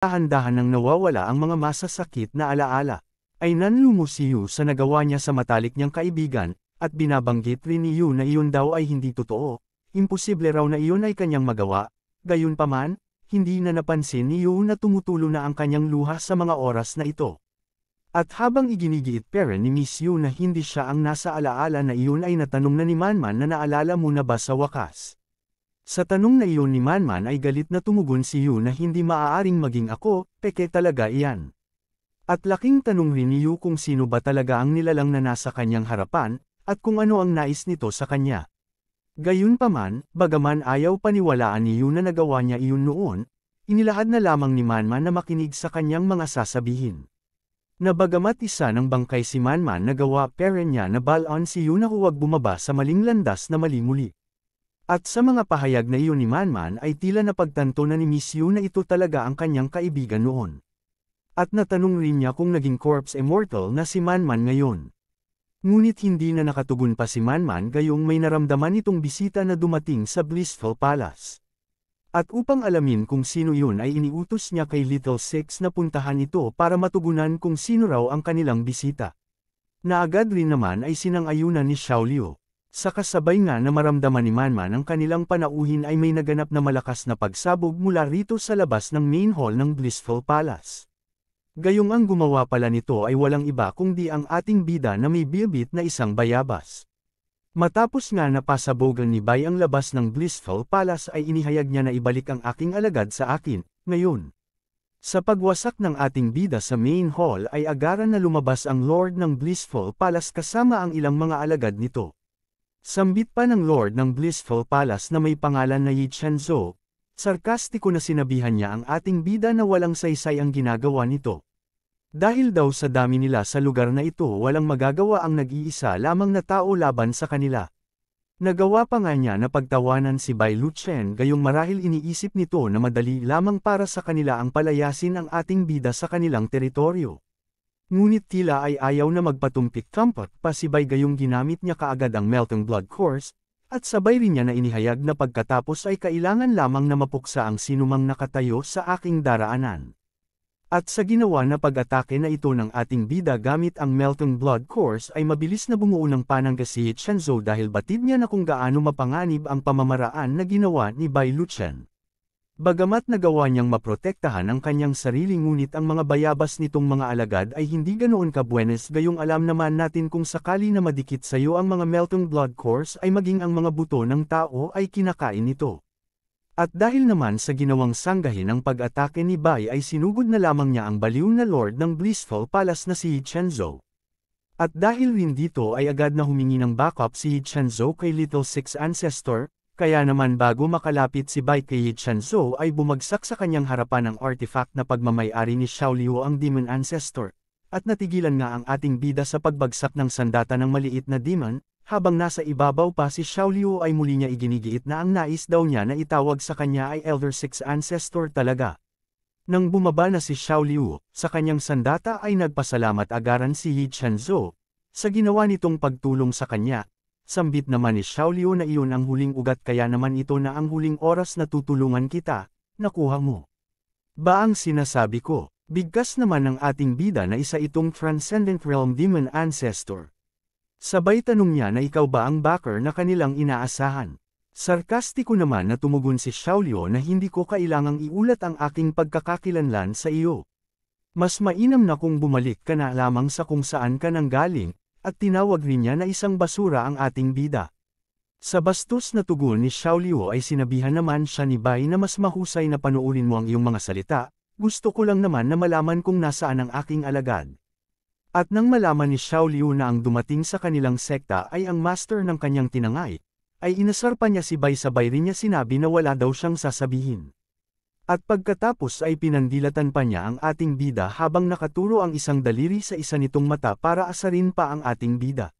dahan-dahan nang nawawala ang mga masasakit na alaala. Ay si Yu sa nagawa niya sa matalik niyang kaibigan, at binabanggit rin ni Yu na iyon daw ay hindi totoo. Imposible raw na iyon ay kanyang magawa. Gayunpaman, hindi na napansin ni Yu na tumutulo na ang kanyang luha sa mga oras na ito. At habang iginigiit pera ni Miss Yu na hindi siya ang nasa alaala na iyon ay natanong na ni Manman na naalala mo na ba sa wakas. Sa tanong na iyon ni Manman ay galit na tumugon si Yu na hindi maaaring maging ako, peke talaga iyan. At laking tanong rin ni Yu kung sino ba talaga ang nilalang na nasa kanyang harapan, at kung ano ang nais nito sa kanya. Gayunpaman, bagaman ayaw paniwalaan ni Yu na nagawa niya iyon noon, inilahad na lamang ni Manman na makinig sa kanyang mga sasabihin. Na bagamat isa ng bangkay si Manman nagawa pera niya na balon si Yu na huwag bumaba sa maling landas na mali muli. At sa mga pahayag na iyon ni Manman ay tila napagtanto na ni Miss Yu na ito talaga ang kanyang kaibigan noon. At natanong rin niya kung naging corpse immortal na si Manman ngayon. Ngunit hindi na nakatugon pa si Manman gayong may naramdaman itong bisita na dumating sa Blissful Palace. At upang alamin kung sino yun ay iniutos niya kay Little Six na puntahan ito para matugunan kung sino raw ang kanilang bisita. Naagad rin naman ay sinangayunan ni Xiao Liu. Sa kasabay nga na maramdaman ni Manman ang kanilang panauhin ay may naganap na malakas na pagsabog mula rito sa labas ng main hall ng Blissful Palace. Gayong ang gumawa pala nito ay walang iba kundi ang ating bida na may bilbit na isang bayabas. Matapos nga napasabogan ni Bay ang labas ng Blissful Palace ay inihayag niya na ibalik ang aking alagad sa akin, ngayon. Sa pagwasak ng ating bida sa main hall ay agaran na lumabas ang Lord ng Blissful Palace kasama ang ilang mga alagad nito. Sambit pa ng Lord ng Blissful Palace na may pangalan na Yi Chanzo, sarkastiko na sinabihan niya ang ating bida na walang saysay ang ginagawa nito. Dahil daw sa dami nila sa lugar na ito walang magagawa ang nag-iisa lamang na tao laban sa kanila. Nagawa pa nga niya na pagtawanan si Bai Luchen gayong marahil iniisip nito na madali lamang para sa kanila ang palayasin ang ating bida sa kanilang teritoryo. Ngunit tila ay ayaw na magpatumpik Trumpot pasibay gayong ginamit niya kaagad ang Melting Blood Course, at sabay rin niya na inihayag na pagkatapos ay kailangan lamang na mapuksa ang sinumang nakatayo sa aking daraanan. At sa ginawa na pag-atake na ito ng ating bida gamit ang melting Blood Course ay mabilis na bumuo ng panangga si Shanzo dahil batid niya na kung gaano mapanganib ang pamamaraan na ginawa ni Bai Luchen. Bagamat nagawa niyang maprotektahan ang kanyang sarili ngunit ang mga bayabas nitong mga alagad ay hindi ganoon kabuenes gayong alam naman natin kung sakali na madikit sa iyo ang mga melting blood cores ay maging ang mga buto ng tao ay kinakain nito. At dahil naman sa ginawang sanggahin ng pag-atake ni Bai ay sinugod na lamang niya ang baliw na lord ng Blissful Palace na si Chenzo. At dahil rin dito ay agad na humingi ng backup si Chenzo kay Little Six Ancestor, kaya naman bago makalapit si Bai kay Chanso ay bumagsak sa kanyang harapan ang artifact na pagmamayari ni Xiaoliu ang Demon Ancestor. At natigilan nga ang ating bida sa pagbagsak ng sandata ng maliit na demon, habang nasa ibabaw pa si Xiaoliu ay muli niya iginigiit na ang nais daw niya na itawag sa kanya ay Elder Six Ancestor talaga. Nang bumaba na si Xiaoliu, sa kanyang sandata ay nagpasalamat agaran si Yi Chanzo, sa ginawa nitong pagtulong sa kanya, sambit naman ni Xiaoliu na iyon ang huling ugat kaya naman ito na ang huling oras na tutulungan kita, nakuha mo. Ba ang sinasabi ko, bigkas naman ng ating bida na isa itong Transcendent Realm Demon Ancestor. Sabay tanong niya na ikaw ba ang backer na kanilang inaasahan. Sarkastiko naman na tumugon si Xiaolio na hindi ko kailangang iulat ang aking pagkakakilanlan sa iyo. Mas mainam na kung bumalik ka na lamang sa kung saan ka nang galing, at tinawag rin niya na isang basura ang ating bida. Sa bastos na tugon ni Xiao ay sinabihan naman siya ni Bai na mas mahusay na panuulin mo ang iyong mga salita, gusto ko lang naman na malaman kung nasaan ang aking alagad. At nang malaman ni Xiao na ang dumating sa kanilang sekta ay ang master ng kanyang tinangay, ay inasar pa niya si Bai sabay rin niya sinabi na wala daw siyang sasabihin. At pagkatapos ay pinandilatan pa niya ang ating bida habang nakaturo ang isang daliri sa isa nitong mata para asarin pa ang ating bida.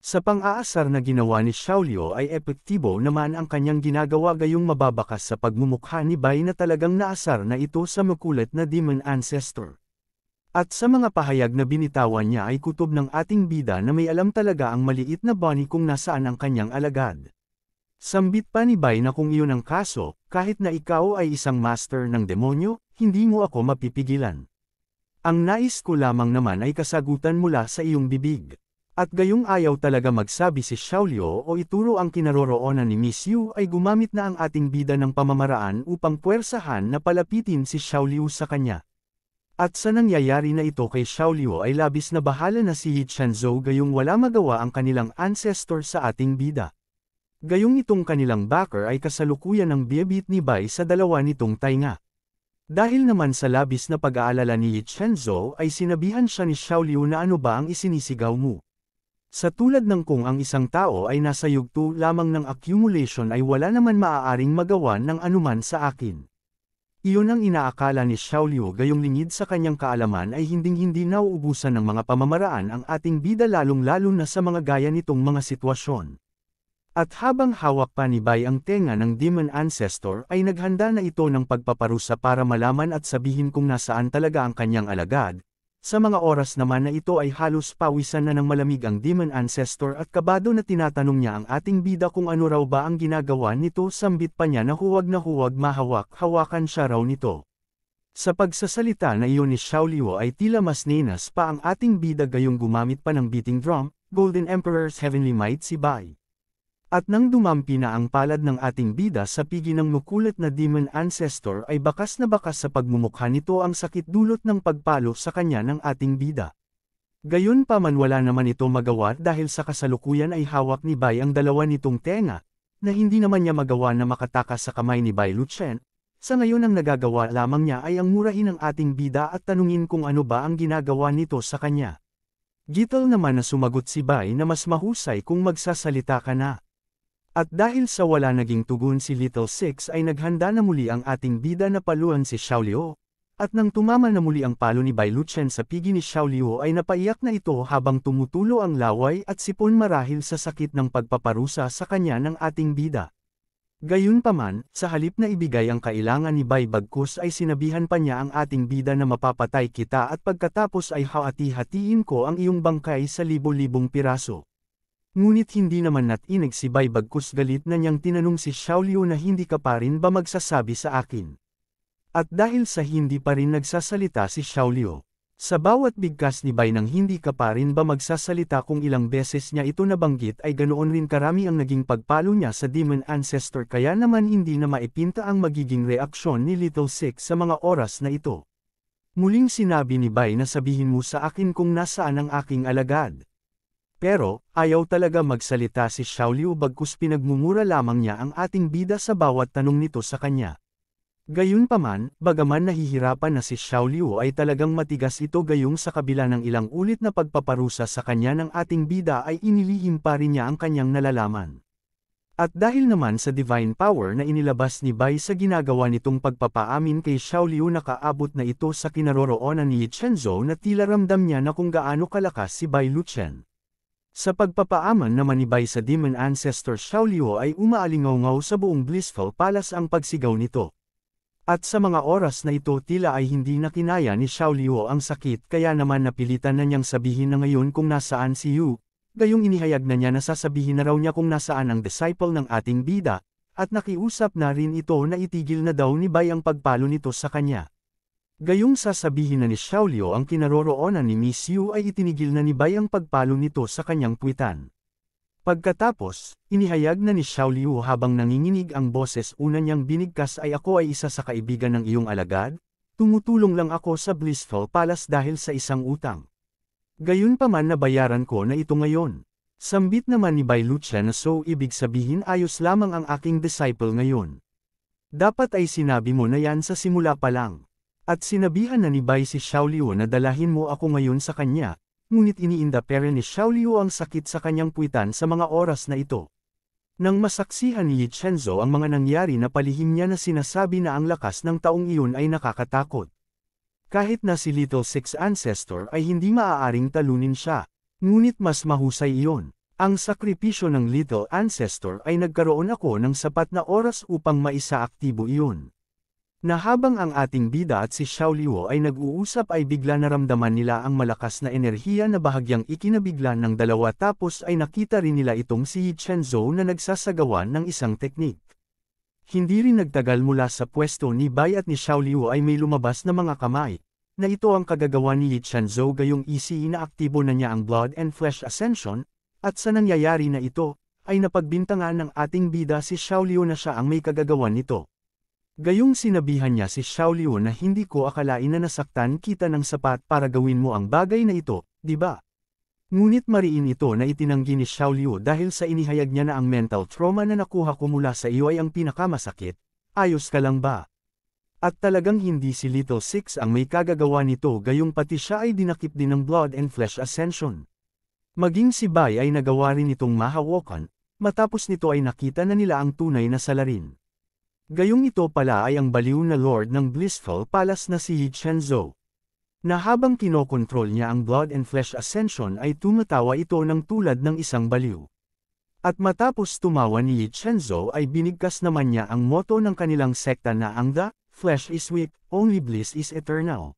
Sa pang-aasar na ginawa ni Shaolio ay epektibo naman ang kanyang ginagawa gayong mababakas sa pagmumukha ni Bai na talagang naasar na ito sa makulat na demon ancestor. At sa mga pahayag na binitawan niya ay kutob ng ating bida na may alam talaga ang maliit na Bonnie kung nasaan ang kanyang alagad. Sambit pa ni Bai na kung iyon ang kaso, kahit na ikaw ay isang master ng demonyo, hindi mo ako mapipigilan. Ang nais ko lamang naman ay kasagutan mula sa iyong bibig. At gayong ayaw talaga magsabi si Xiaolio o ituro ang kinaroroonan ni Miss Yu ay gumamit na ang ating bida ng pamamaraan upang puwersahan na palapitin si Xiaolio sa kanya. At sa nangyayari na ito kay Xiaolio ay labis na bahala na si Yi Chanzou gayong wala magawa ang kanilang ancestor sa ating bida. Gayong itong kanilang backer ay kasalukuyan ng biyabit ni Bai sa dalawa nitong tainga. Dahil naman sa labis na pag-aalala ni Yichenzo ay sinabihan siya ni Xiaoliu na ano ba ang isinisigaw mo. Sa tulad ng kung ang isang tao ay nasa yugto lamang ng accumulation ay wala naman maaaring magawa ng anuman sa akin. Iyon ang inaakala ni Xiaoliu gayong lingid sa kanyang kaalaman ay hinding-hindi nauubusan ng mga pamamaraan ang ating bida lalong-lalo na sa mga gaya nitong mga sitwasyon. At habang hawak pa ni Bai ang tenga ng demon ancestor ay naghanda na ito ng pagpaparusa para malaman at sabihin kung nasaan talaga ang kanyang alagad, sa mga oras naman na ito ay halos pawisan na ng malamig ang demon ancestor at kabado na tinatanong niya ang ating bida kung ano raw ba ang ginagawa nito sambit pa niya na huwag na huwag mahawak-hawakan siya raw nito. Sa pagsasalita na iyon ni Xiaoliwo ay tila mas ninas pa ang ating bida gayong gumamit pa ng beating drum, Golden Emperor's Heavenly Might si Bai. At nang dumampi na ang palad ng ating bida sa pigi ng mukulat na demon ancestor ay bakas na bakas sa pagmumukha nito ang sakit dulot ng pagpalo sa kanya ng ating bida. Gayon pa man wala naman ito magawa dahil sa kasalukuyan ay hawak ni Bai ang dalawa nitong tenga, na hindi naman niya magawa na makatakas sa kamay ni Bai Luchen, sa ngayon ang nagagawa lamang niya ay ang murahin ng ating bida at tanungin kung ano ba ang ginagawa nito sa kanya. Gitol naman na sumagot si Bai na mas mahusay kung magsasalita ka na. At dahil sa wala naging tugon si Little Six ay naghanda na muli ang ating bida na paluan si Xiao Liu. At nang tumama na muli ang palo ni Bai Luchen sa pigi ni Xiao Liu ay napaiyak na ito habang tumutulo ang laway at sipon marahil sa sakit ng pagpaparusa sa kanya ng ating bida. Gayunpaman, sa halip na ibigay ang kailangan ni Bai Bagkus ay sinabihan pa niya ang ating bida na mapapatay kita at pagkatapos ay hahati-hatiin ko ang iyong bangkay sa libo-libong piraso. Ngunit hindi naman natin nagsibay bagkus galit na niyang tinanong si Xiaoliu na hindi ka pa rin ba magsasabi sa akin. At dahil sa hindi pa rin nagsasalita si Xiaoliu, sa bawat bigkas ni Bai ng hindi ka pa rin ba magsasalita kung ilang beses niya ito nabanggit ay ganoon rin karami ang naging pagpalo niya sa Demon Ancestor kaya naman hindi na maipinta ang magiging reaksyon ni Little Six sa mga oras na ito. Muling sinabi ni Bai na sabihin mo sa akin kung nasaan ang aking alagad. Pero, ayaw talaga magsalita si Xiaoliu bagkus pinagmumura lamang niya ang ating bida sa bawat tanong nito sa kanya. Gayunpaman, bagaman nahihirapan na si Xiaoliu ay talagang matigas ito gayong sa kabila ng ilang ulit na pagpaparusa sa kanya ng ating bida ay inilihim pa rin niya ang kanyang nalalaman. At dahil naman sa divine power na inilabas ni Bai sa ginagawa nitong pagpapaamin kay Xiaoliu nakaabot na ito sa kinaroroonan ni Chenzo na tila ramdam niya na kung gaano kalakas si Bai Luchen. Sa pagpapaaman na manibay sa Demon Ancestor Shaolio ay umaalingaw sa buong Blissful Palace ang pagsigaw nito. At sa mga oras na ito tila ay hindi na kinaya ni Shaolio ang sakit kaya naman napilitan na niyang sabihin na ngayon kung nasaan si Yu, gayong inihayag na niya na sasabihin na raw niya kung nasaan ang disciple ng ating bida, at nakiusap na rin ito na itigil na daw ni Bai ang pagpalo nito sa kanya. Gayong sasabihin na ni Xiaolio ang kinaroroonan ni Miss Yu ay itinigil na ni Bai ang pagpalo nito sa kanyang puwitan. Pagkatapos, inihayag na ni Xiaoliu habang nanginginig ang boses una niyang binigkas ay ako ay isa sa kaibigan ng iyong alagad, tumutulong lang ako sa Blissful Palace dahil sa isang utang. Gayunpaman nabayaran ko na ito ngayon. Sambit naman ni Bai Lucia na so ibig sabihin ayos lamang ang aking disciple ngayon. Dapat ay sinabi mo na yan sa simula pa lang. At sinabihan na ni Bai si Xiaoliu na dalahin mo ako ngayon sa kanya, ngunit iniinda pera ni Xiaoliu ang sakit sa kanyang puwitan sa mga oras na ito. Nang masaksihan ni Yi Chenzo ang mga nangyari na palihim niya na sinasabi na ang lakas ng taong iyon ay nakakatakot. Kahit na si Little Six Ancestor ay hindi maaaring talunin siya, ngunit mas mahusay iyon. Ang sakripisyo ng Little Ancestor ay nagkaroon ako ng sapat na oras upang maisaaktibo iyon na habang ang ating bida at si Xiao ay nag-uusap ay bigla naramdaman nila ang malakas na enerhiya na bahagyang ikinabigla ng dalawa tapos ay nakita rin nila itong si Yichenzo na nagsasagawa ng isang teknik. Hindi rin nagtagal mula sa pwesto ni Bai at ni Xiao ay may lumabas na mga kamay, na ito ang kagagawa ni Yi Chenzhou gayong easy inaaktibo na niya ang Blood and Flesh Ascension, at sa nangyayari na ito, ay napagbintangan ng ating bida si Xiao na siya ang may kagagawan nito. Gayong sinabihan niya si Xiao na hindi ko akalain na nasaktan kita ng sapat para gawin mo ang bagay na ito, di ba? Ngunit mariin ito na itinanggi ni Xiao dahil sa inihayag niya na ang mental trauma na nakuha ko mula sa iyo ay ang pinakamasakit, ayos ka lang ba? At talagang hindi si Little Six ang may kagagawa nito gayong pati siya ay dinakip din ng blood and flesh ascension. Maging si Bai ay nagawa rin itong mahawakan, matapos nito ay nakita na nila ang tunay na salarin. Gayong ito pala ay ang baliw na Lord ng Blissful Palace na si Yi Na habang kinokontrol niya ang Blood and Flesh Ascension ay tumatawa ito ng tulad ng isang baliw. At matapos tumawa ni Yi ay binigkas naman niya ang moto ng kanilang sekta na ang The Flesh is Weak, Only Bliss is Eternal.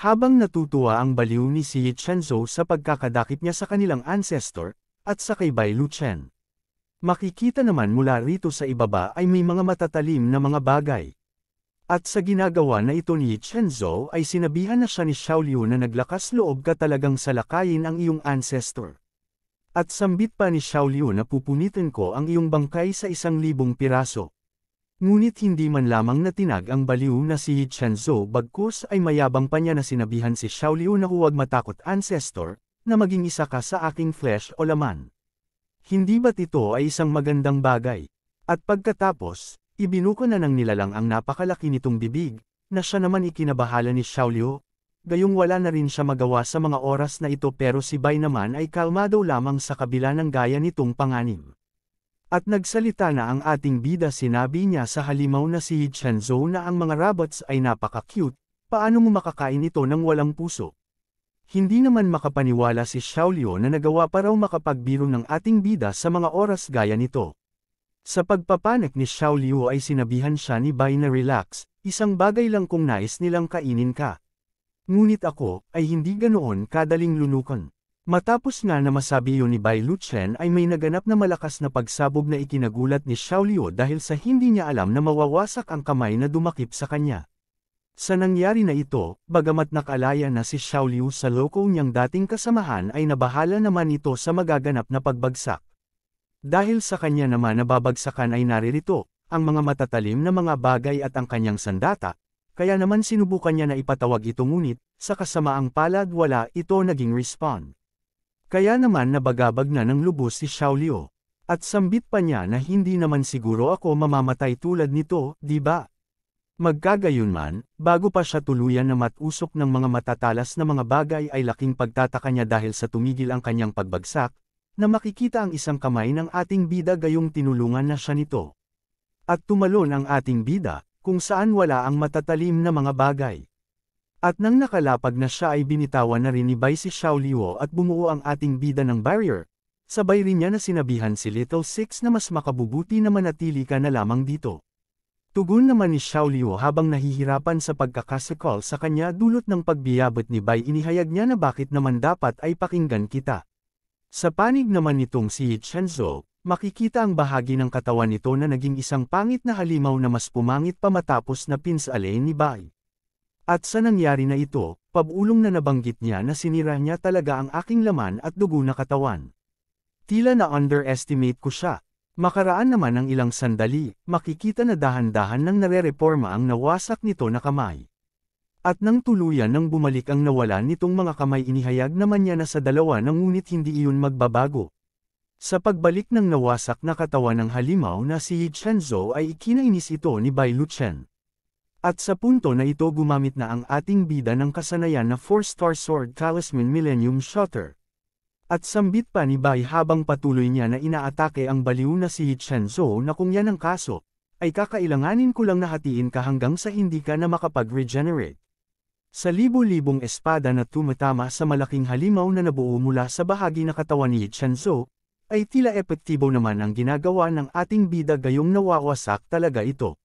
Habang natutuwa ang baliw ni si Yi sa pagkakadakip niya sa kanilang ancestor, at sa kay Bai Luchen. Makikita naman mula rito sa ibaba ay may mga matatalim na mga bagay. At sa ginagawa na ito ni Chenzo ay sinabihan na siya ni Xiaoliu na naglakas loob ka talagang salakayin ang iyong ancestor. At sambit pa ni Xiaoliu na pupunitin ko ang iyong bangkay sa isang libong piraso. Ngunit hindi man lamang natinag ang baliw na si Yi bagkus ay mayabang pa niya na sinabihan si Xiaoliu na huwag matakot ancestor, na maging isa ka sa aking flesh o laman. Hindi ba't ito ay isang magandang bagay? At pagkatapos, ibinuko na ng nilalang ang napakalaki nitong bibig, na siya naman ikinabahala ni Xiaoliu, gayong wala na rin siya magawa sa mga oras na ito pero si Bai naman ay kalmado lamang sa kabila ng gaya nitong panganim. At nagsalita na ang ating bida sinabi niya sa halimaw na si Chanzo na ang mga robots ay napaka-cute, paano mo makakain ito ng walang puso? Hindi naman makapaniwala si Xiaolio na nagawa pa raw makapagbiro ng ating bida sa mga oras gaya nito. Sa pagpapanik ni Xiaolio ay sinabihan siya ni Bai na relax, isang bagay lang kung nais nilang kainin ka. Ngunit ako, ay hindi ganoon kadaling lunukan. Matapos nga na masabi yun ni Bai Luchen ay may naganap na malakas na pagsabog na ikinagulat ni Xiaolio dahil sa hindi niya alam na mawawasak ang kamay na dumakip sa kanya. Sa nangyari na ito, bagamat nakalaya na si Xiaoliu sa loko niyang dating kasamahan ay nabahala naman ito sa magaganap na pagbagsak. Dahil sa kanya naman nababagsakan ay naririto, ang mga matatalim na mga bagay at ang kanyang sandata, kaya naman sinubukan niya na ipatawag ito ngunit, sa kasamaang palad wala ito naging respond. Kaya naman nabagabag na ng lubos si Xiaoliu, at sambit pa niya na hindi naman siguro ako mamamatay tulad nito, di ba? Magkagayunman, bago pa siya tuluyan na matusok ng mga matatalas na mga bagay ay laking pagtataka niya dahil sa tumigil ang kanyang pagbagsak, na makikita ang isang kamay ng ating bida gayong tinulungan na siya nito. At tumalon ang ating bida, kung saan wala ang matatalim na mga bagay. At nang nakalapag na siya ay binitawan na rin ni Bai si Xiao at bumuo ang ating bida ng barrier, sabay rin niya na sinabihan si Little Six na mas makabubuti na manatili ka na lamang dito. Tugon naman ni Xiao Liu habang nahihirapan sa pagkakasakol sa kanya dulot ng pagbiyabot ni Bai inihayag niya na bakit naman dapat ay pakinggan kita. Sa panig naman nitong si Chenzo, makikita ang bahagi ng katawan nito na naging isang pangit na halimaw na mas pumangit pa matapos na pinsalay ni Bai. At sa nangyari na ito, pabulong na nabanggit niya na sinira niya talaga ang aking laman at dugo na katawan. Tila na underestimate ko siya, Makaraan naman ang ilang sandali, makikita na dahan-dahan nang nare-reforma ang nawasak nito na kamay. At nang tuluyan nang bumalik ang nawalan nitong mga kamay inihayag naman niya na sa dalawa nang ngunit hindi iyon magbabago. Sa pagbalik ng nawasak na katawan ng halimaw na si Chenzo ay ikinainis ito ni Bai Luchen. At sa punto na ito gumamit na ang ating bida ng kasanayan na 4-star sword talisman Millennium Shutter. At sambit pa ni Bai habang patuloy niya na inaatake ang baliw na si Hichenso na kung yan ang kaso, ay kakailanganin ko lang nahatiin ka hanggang sa hindi ka na makapag-regenerate. Sa libo-libong espada na tumatama sa malaking halimaw na nabuo mula sa bahagi na katawan ni Hichenso, ay tila epektibo naman ang ginagawa ng ating bida gayong nawawasak talaga ito.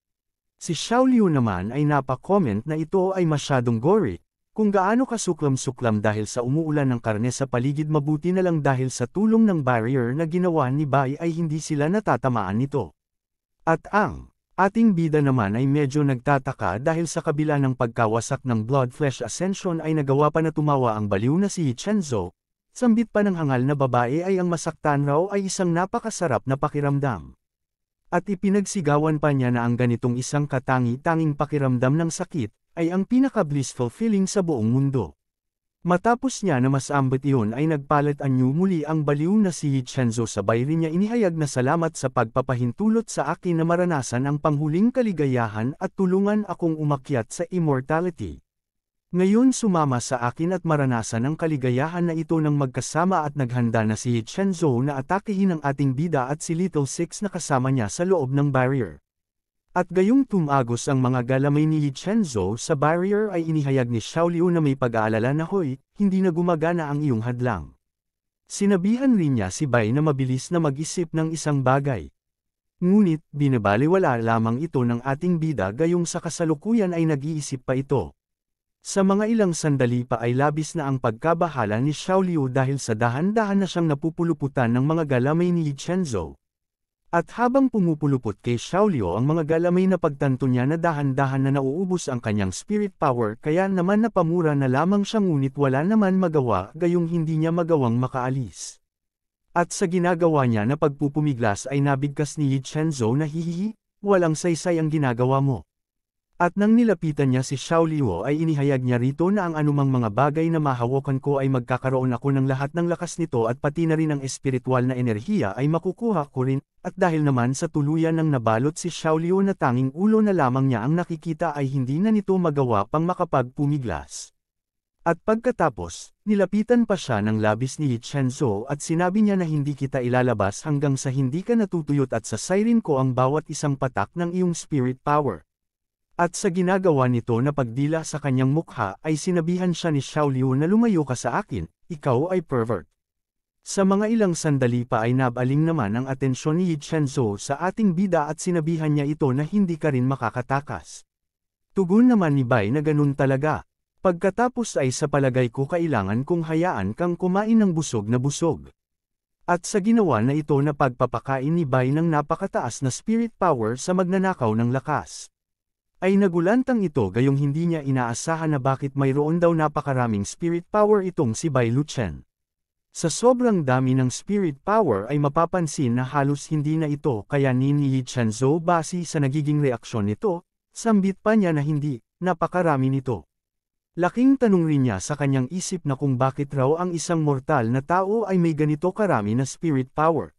Si Xiaoliu naman ay napakomment na ito ay masyadong gory, kung gaano kasuklam-suklam dahil sa umuulan ng karne sa paligid mabuti na lang dahil sa tulong ng barrier na ginawa ni Bai ay hindi sila natatamaan nito. At ang ating bida naman ay medyo nagtataka dahil sa kabila ng pagkawasak ng Blood Flesh Ascension ay nagawa pa na tumawa ang baliw na si Hichenzo, sambit pa ng hangal na babae ay ang masaktan raw ay isang napakasarap na pakiramdam. At ipinagsigawan pa niya na ang ganitong isang katangi-tanging pakiramdam ng sakit, ay ang pinaka-blissful feeling sa buong mundo. Matapos niya na masambit iyon ay nagpalit anyo muli ang baliw na si Hichenzo sabay rin niya inihayag na salamat sa pagpapahintulot sa akin na maranasan ang panghuling kaligayahan at tulungan akong umakyat sa immortality. Ngayon sumama sa akin at maranasan ang kaligayahan na ito ng magkasama at naghanda na si Hichenzo na atakihin ang ating bida at si Little Six na kasama niya sa loob ng barrier. At gayong tumagos ang mga galamay ni Yichenzo sa barrier ay inihayag ni Xiao Liu na may pag-aalala na hoy, hindi na gumagana ang iyong hadlang. Sinabihan rin niya si Bai na mabilis na mag-isip ng isang bagay. Ngunit, binabaliwala lamang ito ng ating bida gayong sa kasalukuyan ay nag-iisip pa ito. Sa mga ilang sandali pa ay labis na ang pagkabahala ni Xiao Liu dahil sa dahan-dahan na siyang napupuluputan ng mga galamay ni Yichenzo. At habang pumupulupot kay Xiaolio ang mga galamay na pagtanto niya na dahan-dahan na nauubos ang kanyang spirit power kaya naman napamura na lamang siya ngunit wala naman magawa gayong hindi niya magawang makaalis. At sa ginagawa niya na pagpupumiglas ay nabigkas ni Yi Chenzo na hihihi, walang saysay ang ginagawa mo. At nang nilapitan niya si Xiao Liwo ay inihayag niya rito na ang anumang mga bagay na mahawakan ko ay magkakaroon ako ng lahat ng lakas nito at pati na rin ang espiritual na enerhiya ay makukuha ko rin, at dahil naman sa tuluyan ng nabalot si Xiao Liwo na tanging ulo na lamang niya ang nakikita ay hindi na nito magawa pang makapagpumiglas. At pagkatapos, nilapitan pa siya ng labis ni Chenzo at sinabi niya na hindi kita ilalabas hanggang sa hindi ka natutuyot at sa siren ko ang bawat isang patak ng iyong spirit power. At sa ginagawa nito na pagdila sa kanyang mukha ay sinabihan siya ni Xiao Liu na lumayo ka sa akin, ikaw ay pervert. Sa mga ilang sandali pa ay nabaling naman ang atensyon ni Yi sa ating bida at sinabihan niya ito na hindi ka rin makakatakas. Tugon naman ni Bai na ganun talaga. Pagkatapos ay sa palagay ko kailangan kong hayaan kang kumain ng busog na busog. At sa ginawa na ito na pagpapakain ni Bai ng napakataas na spirit power sa magnanakaw ng lakas. Ay nagulantang ito gayong hindi niya inaasahan na bakit mayroon daw napakaraming spirit power itong si Bai Luchen. Sa sobrang dami ng spirit power ay mapapansin na halos hindi na ito kaya ni Yi Chanzou base sa nagiging reaksyon nito, sambit pa niya na hindi, napakarami nito. Laking tanong rin niya sa kanyang isip na kung bakit raw ang isang mortal na tao ay may ganito karami na spirit power.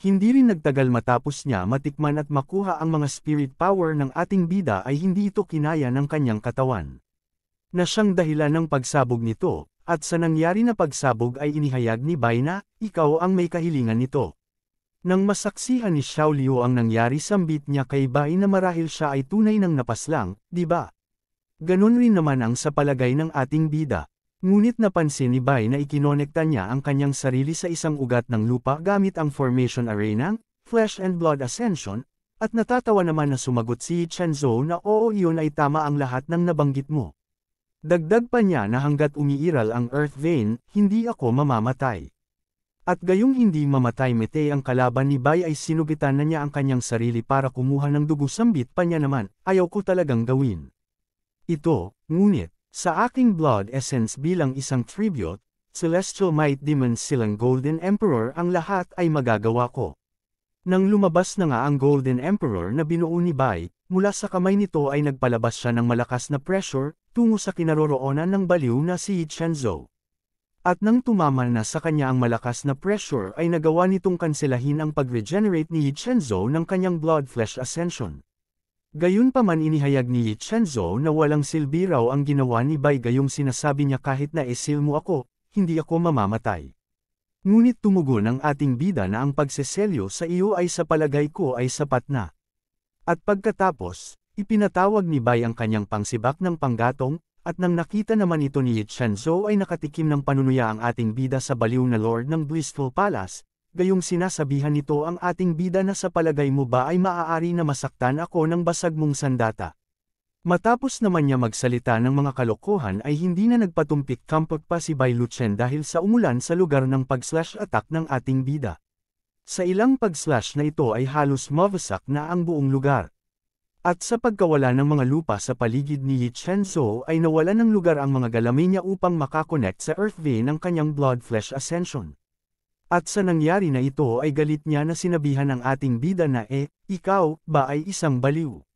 Hindi rin nagtagal matapos niya matikman at makuha ang mga spirit power ng ating bida ay hindi ito kinaya ng kanyang katawan. Na siyang dahilan ng pagsabog nito, at sa nangyari na pagsabog ay inihayag ni Bai na, ikaw ang may kahilingan nito. Nang masaksihan ni Xiao Liu ang nangyari sambit niya kay Bai na marahil siya ay tunay ng napaslang, di ba? Ganun rin naman ang sa palagay ng ating bida. Ngunit napansin ni Bai na ikinonekta niya ang kanyang sarili sa isang ugat ng lupa gamit ang formation array ng Flesh and Blood Ascension, at natatawa naman na sumagot si Chenzou na oo iyon ay tama ang lahat ng nabanggit mo. Dagdag pa niya na hanggat umiiral ang Earth Vein, hindi ako mamamatay. At gayong hindi mamatay mete ang kalaban ni Bai ay sinugitan na niya ang kanyang sarili para kumuha ng dugo sambit pa niya naman, ayaw ko talagang gawin. Ito, ngunit, sa aking blood essence bilang isang tribute, Celestial Might Demon silang Golden Emperor ang lahat ay magagawa ko. Nang lumabas na nga ang Golden Emperor na binuo ni Bai, mula sa kamay nito ay nagpalabas siya ng malakas na pressure tungo sa kinaroroonan ng baliw na si Chenzo. At nang tumama na sa kanya ang malakas na pressure ay nagawa nitong kanselahin ang pag-regenerate ni Chenzo ng kanyang blood flesh ascension. Gayunpaman inihayag ni Yichenzo na walang silbi raw ang ginawa ni Bai gayong sinasabi niya kahit na esil mo ako, hindi ako mamamatay. Ngunit tumugon ang ating bida na ang pagseselyo sa iyo ay sa palagay ko ay sapat na. At pagkatapos, ipinatawag ni Bai ang kanyang pangsibak ng panggatong, at nang nakita naman ito ni Yichenzo ay nakatikim ng panunuya ang ating bida sa baliw na Lord ng Blissful Palace, gayong sinasabihan nito ang ating bida na sa palagay mo ba ay maaari na masaktan ako ng basag mong sandata. Matapos naman niya magsalita ng mga kalokohan ay hindi na nagpatumpik kampag pa si Bai Luchen dahil sa umulan sa lugar ng pag-slash attack ng ating bida. Sa ilang pag-slash na ito ay halos mawasak na ang buong lugar. At sa pagkawala ng mga lupa sa paligid ni Yi Chenzo ay nawala ng lugar ang mga galamay niya upang makakonect sa Earth Vein ng kanyang Blood Flesh Ascension. At sa nangyari na ito ay galit niya na sinabihan ng ating bida na eh, ikaw, ba ay isang baliw?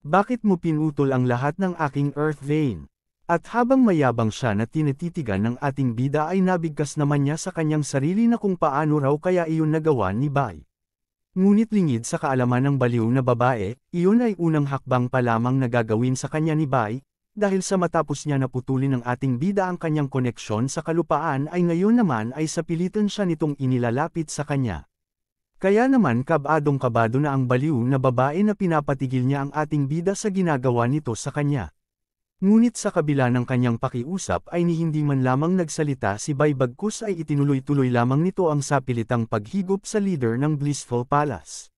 Bakit mo pinutol ang lahat ng aking earth vein? At habang mayabang siya na tinititigan ng ating bida ay nabigkas naman niya sa kanyang sarili na kung paano raw kaya iyon nagawa ni Bai. Ngunit lingid sa kaalaman ng baliw na babae, iyon ay unang hakbang pa lamang na gagawin sa kanya ni Bai, dahil sa matapos niya naputulin ng ating bida ang kanyang koneksyon sa kalupaan ay ngayon naman ay sapilitan siya nitong inilalapit sa kanya. Kaya naman kabadong kabado na ang baliw na babae na pinapatigil niya ang ating bida sa ginagawa nito sa kanya. Ngunit sa kabila ng kanyang pakiusap ay ni hindi man lamang nagsalita si Baybagkus ay itinuloy-tuloy lamang nito ang sapilitang paghigop sa leader ng Blissful Palace.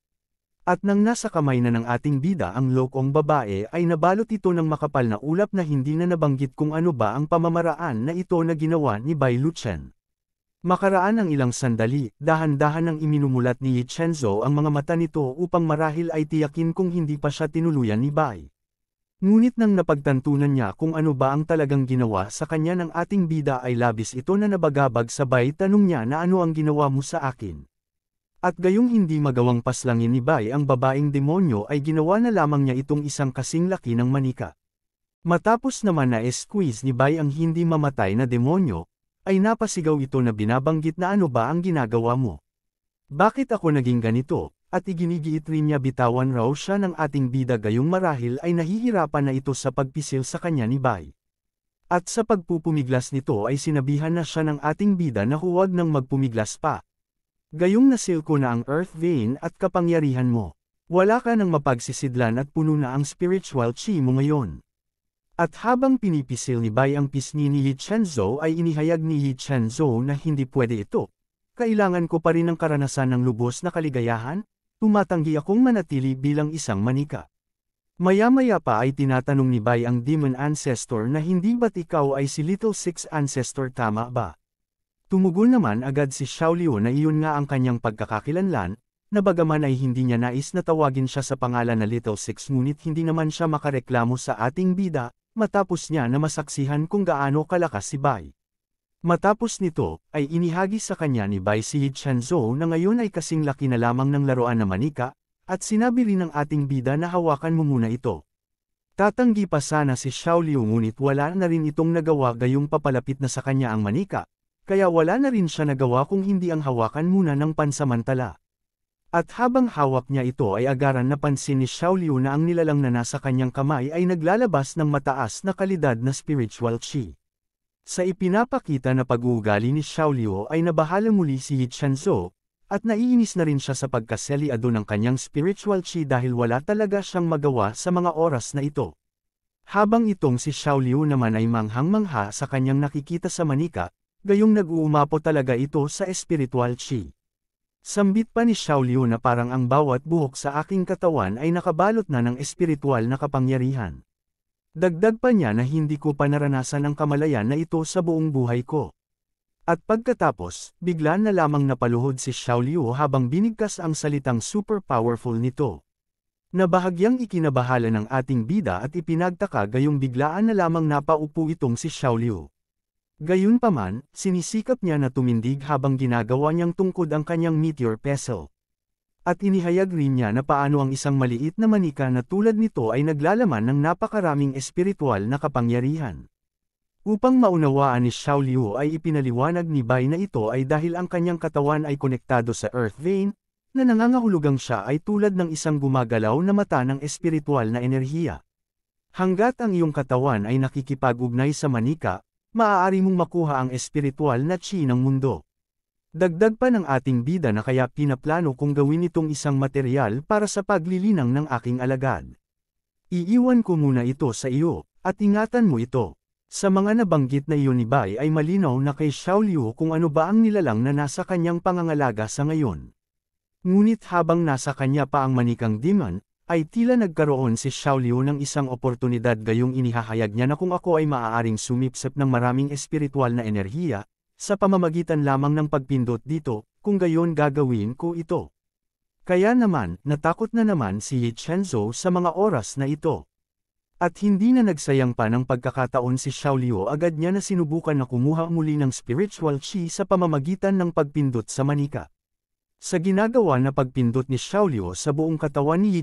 At nang nasa kamay na ng ating bida ang lokong babae ay nabalot ito ng makapal na ulap na hindi na nabanggit kung ano ba ang pamamaraan na ito na ginawa ni Bai Luchen. Makaraan ng ilang sandali, dahan-dahan ang iminumulat ni Yichenzo ang mga mata nito upang marahil ay tiyakin kung hindi pa siya tinuluyan ni Bai. Ngunit nang napagtantunan niya kung ano ba ang talagang ginawa sa kanya ng ating bida ay labis ito na nabagabag sabay tanong niya na ano ang ginawa mo sa akin. At gayong hindi magawang paslangin ni Bai ang babaeng demonyo ay ginawa na lamang niya itong isang kasing laki ng manika. Matapos naman na squeeze ni Bai ang hindi mamatay na demonyo, ay napasigaw ito na binabanggit na ano ba ang ginagawa mo. Bakit ako naging ganito, at iginigiit rin niya bitawan raw siya ng ating bida gayong marahil ay nahihirapan na ito sa pagpisil sa kanya ni Bai. At sa pagpupumiglas nito ay sinabihan na siya ng ating bida na huwag nang magpumiglas pa, Gayong nasilko na ang earth vein at kapangyarihan mo. Wala ka ng mapagsisidlan at puno na ang spiritual chi mo ngayon. At habang pinipisil ni Bai ang pisngi ni Yi Chenzo ay inihayag ni Yi Chenzo na hindi pwede ito. Kailangan ko pa rin ng karanasan ng lubos na kaligayahan, tumatanggi akong manatili bilang isang manika. Maya-maya pa ay tinatanong ni Bai ang demon ancestor na hindi ba't ikaw ay si Little Six Ancestor tama ba? Tumugol naman agad si Xiao Liu na iyon nga ang kanyang pagkakakilanlan, na bagaman ay hindi niya nais na tawagin siya sa pangalan na Little Six ngunit hindi naman siya makareklamo sa ating bida, matapos niya na masaksihan kung gaano kalakas si Bai. Matapos nito, ay inihagi sa kanya ni Bai si Chanzou na ngayon ay kasing laki na lamang ng laruan na manika, at sinabi rin ng ating bida na hawakan mo muna ito. Tatanggi pa sana si Xiao Liu ngunit wala na rin itong nagawa gayong papalapit na sa kanya ang manika, kaya wala na rin siya nagawa kung hindi ang hawakan muna ng pansamantala. At habang hawak niya ito ay agaran napansin ni Xiaoliu na ang nilalang na nasa kanyang kamay ay naglalabas ng mataas na kalidad na spiritual chi. Sa ipinapakita na pag-uugali ni Xiaoliu ay nabahala muli si Yi at naiinis na rin siya sa pagkaseliado ng kanyang spiritual chi dahil wala talaga siyang magawa sa mga oras na ito. Habang itong si Xiaoliu naman ay manghang-mangha sa kanyang nakikita sa manika, gayong nag-uumapo talaga ito sa espiritual chi. Sambit pa ni Xiao na parang ang bawat buhok sa aking katawan ay nakabalot na ng espiritual na kapangyarihan. Dagdag pa niya na hindi ko pa naranasan ang kamalayan na ito sa buong buhay ko. At pagkatapos, bigla na lamang napaluhod si Xiao habang binigkas ang salitang super powerful nito. Nabahagyang ikinabahala ng ating bida at ipinagtaka gayong biglaan na lamang napaupo itong si Xiao Gayunpaman, sinisikap niya na tumindig habang ginagawa niyang tungkod ang kanyang meteor vessel. At inihayag rin niya na paano ang isang maliit na manika na tulad nito ay naglalaman ng napakaraming espiritual na kapangyarihan. Upang maunawaan ni Xiao Liu ay ipinaliwanag ni Bai na ito ay dahil ang kanyang katawan ay konektado sa Earth Vein, na nangangahulugang siya ay tulad ng isang gumagalaw na mata ng espiritual na enerhiya. Hanggat ang iyong katawan ay nakikipag-ugnay sa manika, maaari mong makuha ang espiritual na chi ng mundo. Dagdag pa ng ating bida na kaya pinaplano kong gawin itong isang material para sa paglilinang ng aking alagad. Iiwan ko muna ito sa iyo, at ingatan mo ito. Sa mga nabanggit na iyon ni Bai ay malinaw na kay Xiao kung ano ba ang nilalang na nasa kanyang pangangalaga sa ngayon. Ngunit habang nasa kanya pa ang manikang diman, ay tila nagkaroon si Xiao Liu ng isang oportunidad gayong inihahayag niya na kung ako ay maaaring sumipsep ng maraming espiritual na enerhiya, sa pamamagitan lamang ng pagpindot dito, kung gayon gagawin ko ito. Kaya naman, natakot na naman si Yichenzo sa mga oras na ito. At hindi na nagsayang pa ng pagkakataon si Xiao Liu agad niya na sinubukan na kumuha muli ng spiritual chi sa pamamagitan ng pagpindot sa manika. Sa ginagawa na pagpindot ni Xiaoliu sa buong katawan ni Yi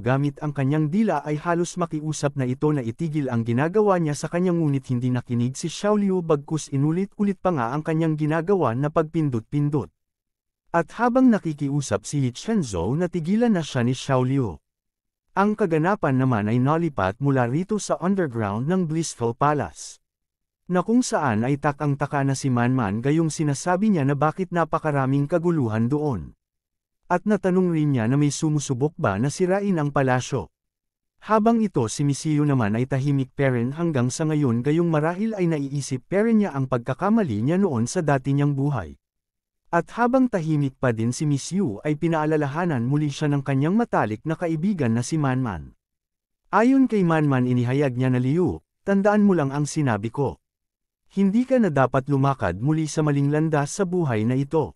gamit ang kanyang dila ay halos makiusap na ito na itigil ang ginagawa niya sa kanya ngunit hindi nakinig si Xiaoliu bagkus inulit-ulit pa nga ang kanyang ginagawa na pagpindot-pindot. At habang nakikiusap si Yi Chenzhou natigilan na siya ni Xiaoliu. Ang kaganapan naman ay nalipat mula rito sa underground ng Blissful Palace na kung saan ay takang-taka na si Manman gayong sinasabi niya na bakit napakaraming kaguluhan doon. At natanong rin niya na may sumusubok ba na sirain ang palasyo. Habang ito si Misiyo naman ay tahimik peren hanggang sa ngayon gayong marahil ay naiisip peren niya ang pagkakamali niya noon sa dati niyang buhay. At habang tahimik pa din si Miss Yu ay pinaalalahanan muli siya ng kanyang matalik na kaibigan na si Manman. Ayon kay Manman inihayag niya na Liu, tandaan mo lang ang sinabi ko. Hindi ka na dapat lumakad muli sa maling landas sa buhay na ito.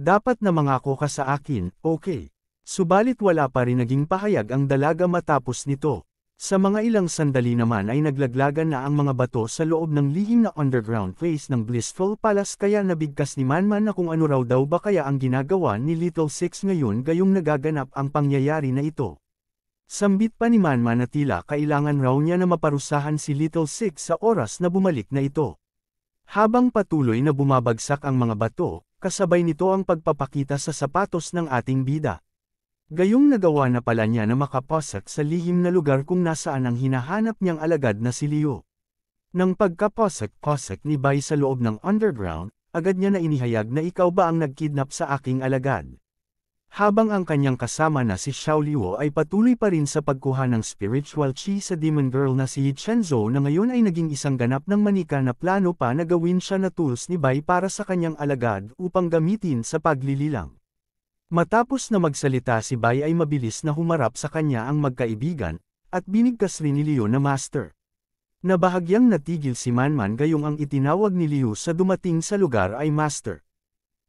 Dapat na mangako ka sa akin, okay. Subalit wala pa rin naging pahayag ang dalaga matapos nito. Sa mga ilang sandali naman ay naglaglagan na ang mga bato sa loob ng lihim na underground place ng Blissful Palace kaya nabigkas ni Manman na kung ano raw daw ba kaya ang ginagawa ni Little Six ngayon gayong nagaganap ang pangyayari na ito. Sambit pa ni Manman na tila kailangan raw niya na maparusahan si Little Six sa oras na bumalik na ito. Habang patuloy na bumabagsak ang mga bato, kasabay nito ang pagpapakita sa sapatos ng ating bida. Gayong nagawa na pala niya na makapasak sa lihim na lugar kung nasaan ang hinahanap niyang alagad na si Leo. Nang pagkapasak-pasak ni Bay sa loob ng underground, agad niya na inihayag na ikaw ba ang nagkidnap sa aking alagad habang ang kanyang kasama na si Xiao Liwo ay patuloy pa rin sa pagkuha ng spiritual chi sa Demon Girl na si Chenzo na ngayon ay naging isang ganap ng manika na plano pa na gawin siya na tools ni Bai para sa kanyang alagad upang gamitin sa paglililang. Matapos na magsalita si Bai ay mabilis na humarap sa kanya ang magkaibigan, at binigkas rin ni Liu na master. Nabahagyang natigil si Manman gayong ang itinawag ni Liu sa dumating sa lugar ay master.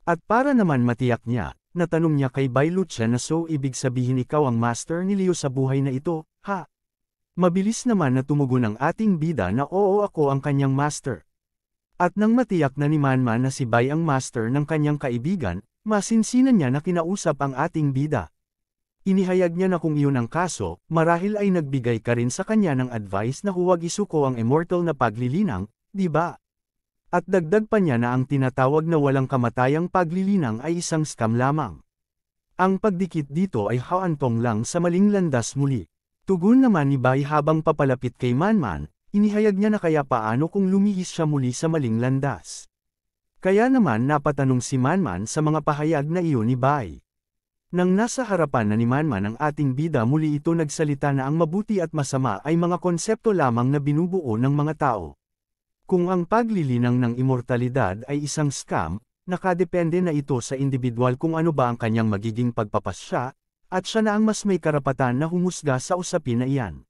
At para naman matiyak niya, Natanong niya kay Bay Lucha na so ibig sabihin ikaw ang master ni Leo sa buhay na ito, ha? Mabilis naman na tumugon ang ating bida na oo ako ang kanyang master. At nang matiyak na ni Manman na si Bay ang master ng kanyang kaibigan, masinsinan niya na kinausap ang ating bida. Inihayag niya na kung iyon ang kaso, marahil ay nagbigay ka rin sa kanya ng advice na huwag isuko ang immortal na paglilinang, di ba? At dagdag pa niya na ang tinatawag na walang kamatayang paglilinang ay isang scam lamang. Ang pagdikit dito ay haantong lang sa maling landas muli. Tugon naman ni Bai habang papalapit kay Manman, inihayag niya na kaya paano kung lumihis siya muli sa maling landas. Kaya naman napatanong si Manman sa mga pahayag na iyon ni Bai. Nang nasa harapan na ni Manman ang ating bida muli ito nagsalita na ang mabuti at masama ay mga konsepto lamang na binubuo ng mga tao. Kung ang paglilinang ng imortalidad ay isang scam, nakadepende na ito sa individual kung ano ba ang kanyang magiging pagpapasya, at siya na ang mas may karapatan na humusga sa usapin na iyan.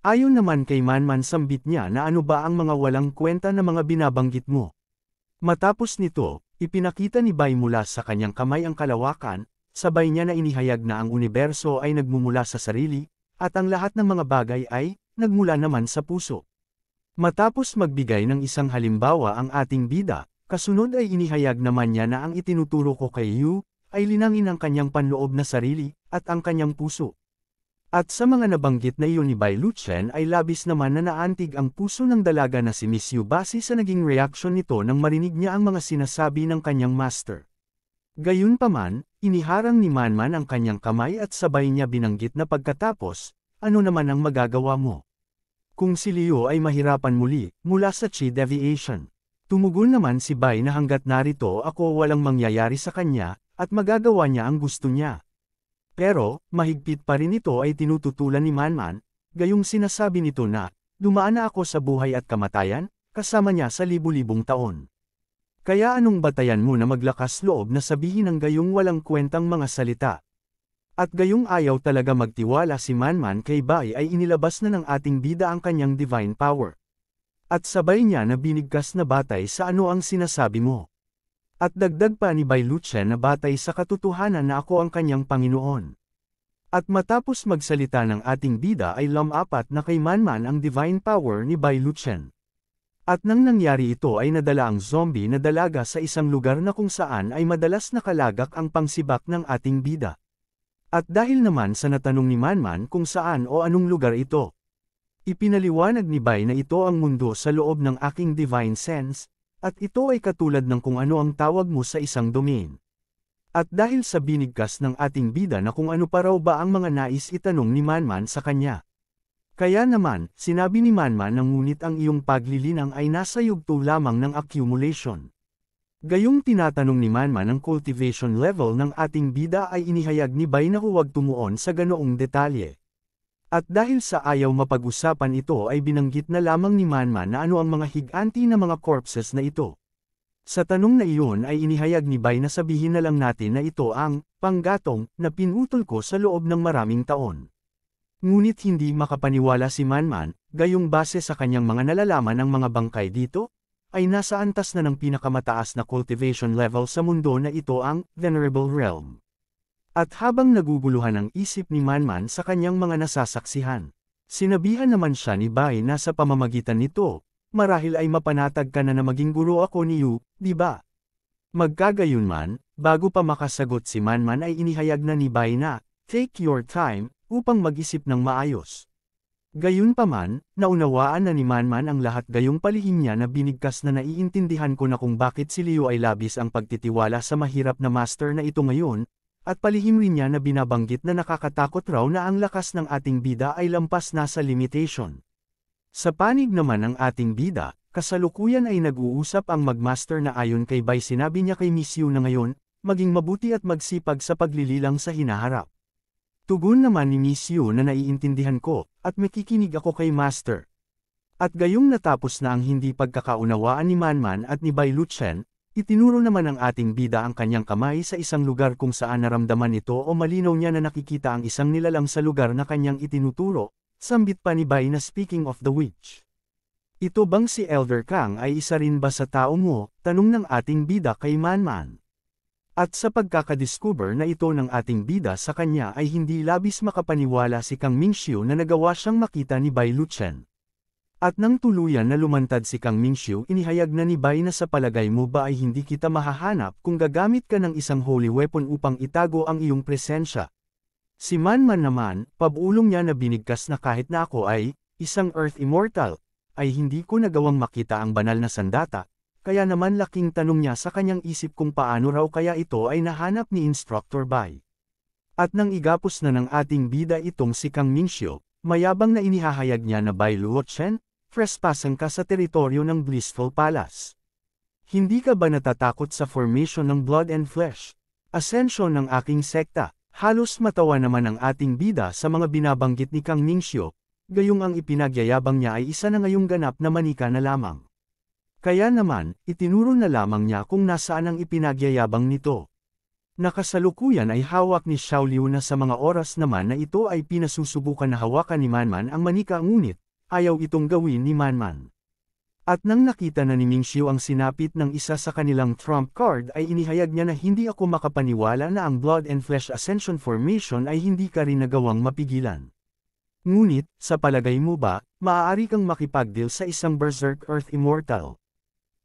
Ayon naman kay Manman sambit niya na ano ba ang mga walang kwenta na mga binabanggit mo. Matapos nito, ipinakita ni Bay mula sa kanyang kamay ang kalawakan, sabay niya na inihayag na ang universo ay nagmumula sa sarili, at ang lahat ng mga bagay ay, nagmula naman sa puso. Matapos magbigay ng isang halimbawa ang ating bida, kasunod ay inihayag naman niya na ang itinuturo ko kay Yu, ay linangin ang kanyang panloob na sarili, at ang kanyang puso. At sa mga nabanggit na iyon ni Bai Luchen ay labis naman na naantig ang puso ng dalaga na si Miss Yu base sa naging reaksyon nito nang marinig niya ang mga sinasabi ng kanyang master. Gayunpaman, iniharang ni Manman ang kanyang kamay at sabay niya binanggit na pagkatapos, ano naman ang magagawa mo? kung si Leo ay mahirapan muli mula sa chi deviation. Tumugon naman si Bai na hanggat narito ako walang mangyayari sa kanya, at magagawa niya ang gusto niya. Pero, mahigpit pa rin ito ay tinututulan ni Manman, gayong sinasabi nito na, dumaan na ako sa buhay at kamatayan, kasama niya sa libu-libong taon. Kaya anong batayan mo na maglakas loob na sabihin ang gayong walang kwentang mga salita, at gayong ayaw talaga magtiwala si Manman kay Bai ay inilabas na ng ating bida ang kanyang divine power. At sabay niya na binigkas na batay sa ano ang sinasabi mo. At dagdag pa ni Bai Luchen na batay sa katotohanan na ako ang kanyang Panginoon. At matapos magsalita ng ating bida ay lamapat na kay Manman ang divine power ni Bai Luchen. At nang nangyari ito ay nadala ang zombie na dalaga sa isang lugar na kung saan ay madalas nakalagak ang pangsibak ng ating bida. At dahil naman sa natanong ni Manman kung saan o anong lugar ito. Ipinaliwanag ni Bai na ito ang mundo sa loob ng aking divine sense, at ito ay katulad ng kung ano ang tawag mo sa isang domain. At dahil sa binigkas ng ating bida na kung ano pa raw ba ang mga nais itanong ni Manman sa kanya. Kaya naman, sinabi ni Manman na ngunit ang iyong paglilinang ay nasa yugto lamang ng accumulation. Gayong tinatanong ni Manman ang cultivation level ng ating bida ay inihayag ni Bay na huwag tumuon sa ganoong detalye. At dahil sa ayaw mapag-usapan ito ay binanggit na lamang ni Manman na ano ang mga higanti na mga corpses na ito. Sa tanong na iyon ay inihayag ni Bay na sabihin na lang natin na ito ang panggatong na pinutol ko sa loob ng maraming taon. Ngunit hindi makapaniwala si Manman, gayong base sa kanyang mga nalalaman ng mga bangkay dito, ay nasa antas na ng pinakamataas na cultivation level sa mundo na ito ang Venerable Realm. At habang naguguluhan ang isip ni Manman sa kanyang mga nasasaksihan, sinabihan naman siya ni Bai na sa pamamagitan nito, marahil ay mapanatag ka na na maging guro ako ni Yu, di ba? Magkagayon man, bago pa makasagot si Manman ay inihayag na ni Bai na, take your time, upang mag-isip ng maayos. Gayunpaman, naunawaan na ni Manman ang lahat gayong palihim niya na binigkas na naiintindihan ko na kung bakit si Leo ay labis ang pagtitiwala sa mahirap na master na ito ngayon, at palihim rin niya na binabanggit na nakakatakot raw na ang lakas ng ating bida ay lampas na sa limitation. Sa panig naman ng ating bida, kasalukuyan ay nag-uusap ang magmaster na ayon kay Bay sinabi niya kay Miss Yu na ngayon, maging mabuti at magsipag sa paglililang sa hinaharap. Tugon naman ni Miss Yu na naiintindihan ko, at makikinig ako kay Master. At gayong natapos na ang hindi pagkakaunawaan ni Manman at ni Bai Luchen, itinuro naman ng ating bida ang kanyang kamay sa isang lugar kung saan naramdaman ito o malinaw niya na nakikita ang isang nilalang sa lugar na kanyang itinuturo, sambit pa ni Bai na speaking of the witch. Ito bang si Elder Kang ay isa rin ba sa tao mo? Tanong ng ating bida kay Manman. At sa pagkakadiscover na ito ng ating bida sa kanya ay hindi labis makapaniwala si Kang Mingxiu na nagawa siyang makita ni Bai Luchen. At nang tuluyan na lumantad si Kang Mingxiu inihayag na ni Bai na sa palagay mo ba ay hindi kita mahahanap kung gagamit ka ng isang holy weapon upang itago ang iyong presensya. Si Manman naman, pabulong niya na binigkas na kahit na ako ay, isang Earth Immortal, ay hindi ko nagawang makita ang banal na sandata, kaya naman laking tanong niya sa kanyang isip kung paano raw kaya ito ay nahanap ni Instructor Bai. At nang igapos na ng ating bida itong si Kang Minxio, mayabang na inihahayag niya na Bai Luochen, trespassing ka sa teritoryo ng Blissful Palace. Hindi ka ba natatakot sa formation ng blood and flesh? Asensyon ng aking sekta, halos matawa naman ang ating bida sa mga binabanggit ni Kang Ningxio, gayong ang ipinagyayabang niya ay isa na ngayong ganap na manika na lamang. Kaya naman, itinuro na lamang niya kung nasaan ang ipinagyayabang nito. Nakasalukuyan ay hawak ni Xiao Liu na sa mga oras naman na ito ay pinasusubukan na hawakan ni Manman ang manika ngunit, ayaw itong gawin ni Manman. At nang nakita na ni Mingxiu ang sinapit ng isa sa kanilang trump card ay inihayag niya na hindi ako makapaniwala na ang Blood and Flesh Ascension Formation ay hindi ka rin nagawang mapigilan. Ngunit, sa palagay mo ba, maaari kang makipagdeal sa isang Berserk Earth Immortal?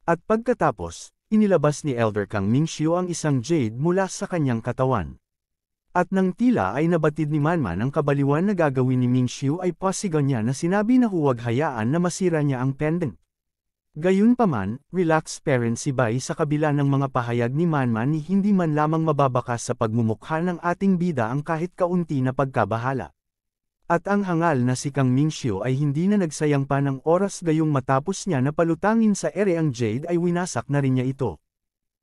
At pagkatapos, inilabas ni Elder Kang Mingxiu ang isang jade mula sa kanyang katawan. At nang tila ay nabatid ni Manman ang kabaliwan na gagawin ni Mingxiu ay pasigaw niya na sinabi na huwag hayaan na masira niya ang pendant. Gayunpaman, relax parent si Bai sa kabila ng mga pahayag ni Manman ni hindi man lamang mababakas sa pagmumukha ng ating bida ang kahit kaunti na pagkabahala. At ang hangal na si Kang Mingxiu ay hindi na nagsayang pa ng oras gayong matapos niya na palutangin sa ere ang jade ay winasak na rin niya ito.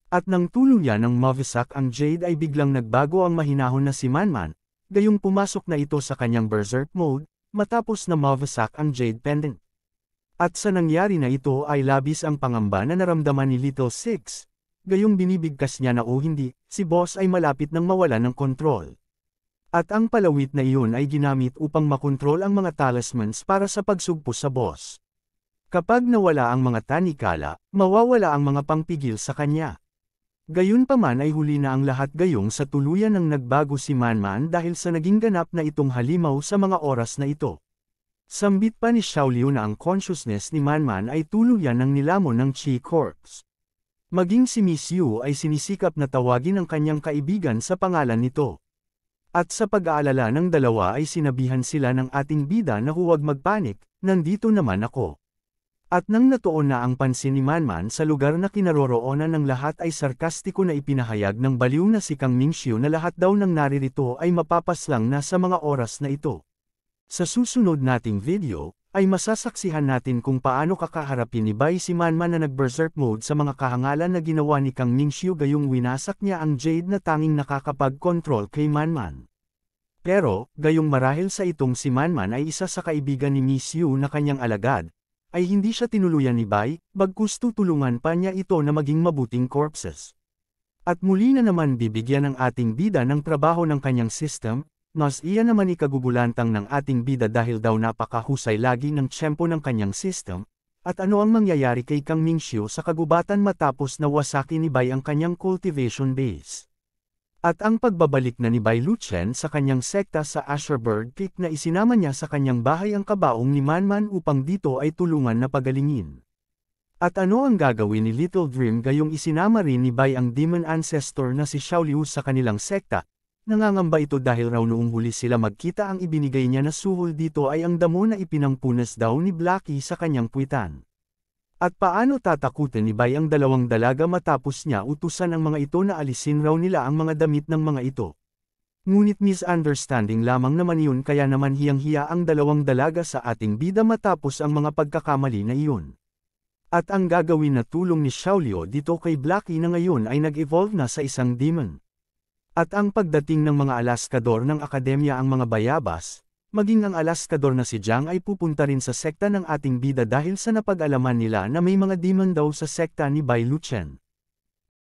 At nang tulong niya ng mavisak ang jade ay biglang nagbago ang mahinahon na si Manman, gayong pumasok na ito sa kanyang berserk mode, matapos na mavisak ang jade pendant. At sa nangyari na ito ay labis ang pangamba na naramdaman ni Little Six, gayong binibigkas niya na o hindi, si boss ay malapit nang mawala ng kontrol. At ang palawit na iyon ay ginamit upang makontrol ang mga talismans para sa pagsugpo sa boss. Kapag nawala ang mga tanikala, mawawala ang mga pangpigil sa kanya. Gayunpaman ay huli na ang lahat gayong sa tuluyan ng nagbago si Manman dahil sa naging ganap na itong halimaw sa mga oras na ito. Sambit pa ni Xiaoliu na ang consciousness ni Manman ay tuluyan ng nilamon ng Chi Corps. Maging si Miss Yu ay sinisikap na tawagin ang kanyang kaibigan sa pangalan nito. At sa pag-aalala ng dalawa ay sinabihan sila ng ating bida na huwag magpanik, nandito naman ako. At nang natuo na ang pansin ni Manman sa lugar na kinaroroonan ng lahat ay sarkastiko na ipinahayag ng baliw na si Kang Mingxiu na lahat daw ng naririto ay mapapaslang na sa mga oras na ito. Sa susunod nating video, ay masasaksihan natin kung paano kakaharapin ni Bai si Manman na nag-berserk mode sa mga kahangalan na ginawa ni Kang Ningxiu gayong winasak niya ang Jade na tanging nakakapag-control kay Manman. Pero, gayong marahil sa itong si Manman ay isa sa kaibigan ni Miss Yu na kanyang alagad, ay hindi siya tinuluyan ni Bai, bagkus tutulungan pa niya ito na maging mabuting corpses. At muli na naman bibigyan ng ating bida ng trabaho ng kanyang system, mas iyan naman ikagugulantang ng ating bida dahil daw napakahusay lagi ng tsempo ng kanyang system, at ano ang mangyayari kay Kang Mingxiu sa kagubatan matapos na wasakin ni Bai ang kanyang cultivation base. At ang pagbabalik na ni Bai Luchen sa kanyang sekta sa Asherbird Peak na isinama niya sa kanyang bahay ang kabaong ni Manman upang dito ay tulungan na pagalingin. At ano ang gagawin ni Little Dream gayong isinama rin ni Bai ang demon ancestor na si Xiaoliu sa kanilang sekta, Nangangamba ito dahil raw noong huli sila magkita ang ibinigay niya na suhol dito ay ang damo na ipinangpunas daw ni Blackie sa kanyang puwitan. At paano tatakutin ni Bay ang dalawang dalaga matapos niya utusan ang mga ito na alisin raw nila ang mga damit ng mga ito. Ngunit misunderstanding lamang naman iyon kaya naman hiyang-hiya ang dalawang dalaga sa ating bida matapos ang mga pagkakamali na iyon. At ang gagawin na tulong ni Shaolio dito kay Blackie na ngayon ay nag-evolve na sa isang demon. At ang pagdating ng mga alaskador ng akademya ang mga bayabas, maging ang alaskador na si Jiang ay pupunta rin sa sekta ng ating bida dahil sa napag-alaman nila na may mga demon daw sa sekta ni Bai Luchen.